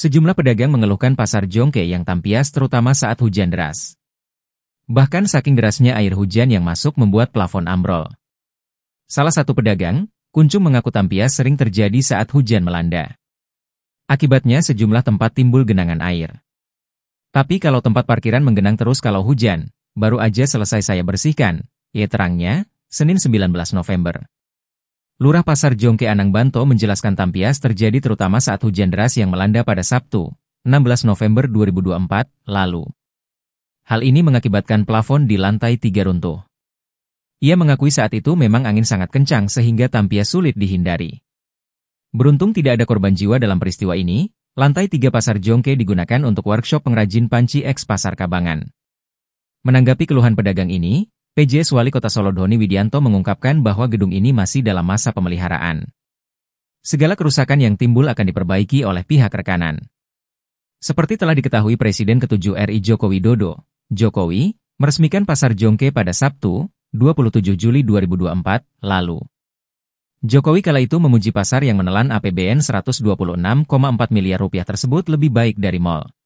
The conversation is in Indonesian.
Sejumlah pedagang mengeluhkan pasar jongke yang tampias terutama saat hujan deras. Bahkan saking derasnya air hujan yang masuk membuat plafon ambrol. Salah satu pedagang, Kuncung mengaku tampias sering terjadi saat hujan melanda. Akibatnya sejumlah tempat timbul genangan air. Tapi kalau tempat parkiran menggenang terus kalau hujan, baru aja selesai saya bersihkan, ya terangnya, Senin 19 November. Lurah Pasar Jongke Anang Banto menjelaskan tampias terjadi terutama saat hujan deras yang melanda pada Sabtu, 16 November 2024, lalu. Hal ini mengakibatkan plafon di lantai tiga runtuh. Ia mengakui saat itu memang angin sangat kencang sehingga tampias sulit dihindari. Beruntung tidak ada korban jiwa dalam peristiwa ini, lantai tiga Pasar Jongke digunakan untuk workshop pengrajin panci eks Pasar Kabangan. Menanggapi keluhan pedagang ini, PJS Wali Kota Solo Doni Widianto mengungkapkan bahwa gedung ini masih dalam masa pemeliharaan. Segala kerusakan yang timbul akan diperbaiki oleh pihak rekanan. Seperti telah diketahui Presiden ke-7 RI Joko Widodo, Jokowi, meresmikan Pasar Jongke pada Sabtu, 27 Juli 2024, lalu. Jokowi kala itu memuji pasar yang menelan APBN 126,4 miliar rupiah tersebut lebih baik dari mal.